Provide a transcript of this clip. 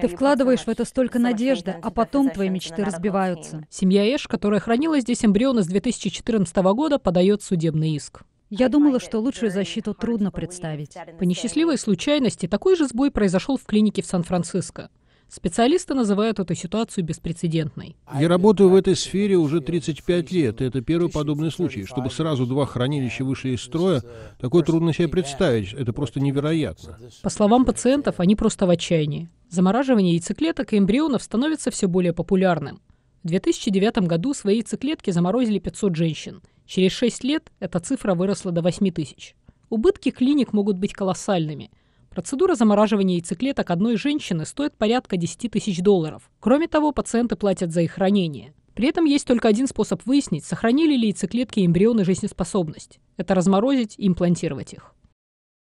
Ты вкладываешь в это столько надежды, а потом твои мечты разбиваются. Семья Эш, которая хранила здесь эмбриона с 2014 года, подает судебный иск. Я думала, что лучшую защиту трудно представить. По несчастливой случайности такой же сбой произошел в клинике в Сан-Франциско. Специалисты называют эту ситуацию беспрецедентной. Я работаю в этой сфере уже 35 лет, и это первый подобный случай. Чтобы сразу два хранилища вышли из строя, такое трудно себе представить, это просто невероятно. По словам пациентов, они просто в отчаянии. Замораживание яйцеклеток и эмбрионов становится все более популярным. В 2009 году свои яйцеклетки заморозили 500 женщин. Через 6 лет эта цифра выросла до 8 тысяч. Убытки клиник могут быть колоссальными. Процедура замораживания яйцеклеток одной женщины стоит порядка 10 тысяч долларов. Кроме того, пациенты платят за их хранение. При этом есть только один способ выяснить, сохранили ли яйцеклетки и эмбрионы жизнеспособность. Это разморозить и имплантировать их.